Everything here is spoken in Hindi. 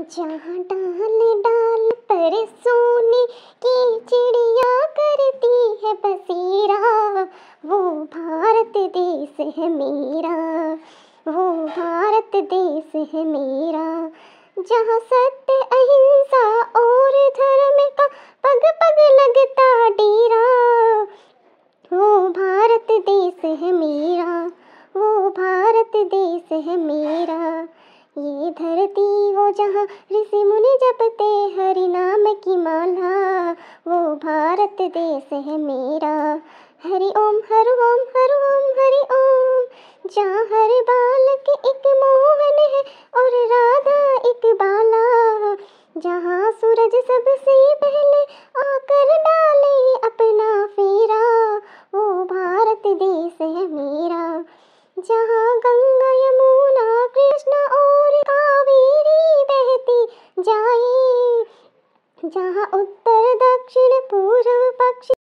जहाँ डाल डाल पर सोने की चिड़िया करती है बसेरा वो भारत देश है मेरा वो भारत देश है मेरा जहाँ सत्य अहिंसा और धर्म का पग पग लगता डेरा वो भारत देश है मेरा वो भारत देश है मेरा ये धरती वो जहाँ ऋषि मुनि जपते हरि नाम की माला वो भारत देश है मेरा हरि ओम हर ओम हर ओम हरि ओम जहाँ हर बालक एक मोहन है और राधा एक बाला जहाँ सूरज सबसे पहले आकर डाले अपना फेरा वो भारत देश है मेरा जहाँ गंगा जहाँ उत्तर दक्षिण पूर्व पक्षी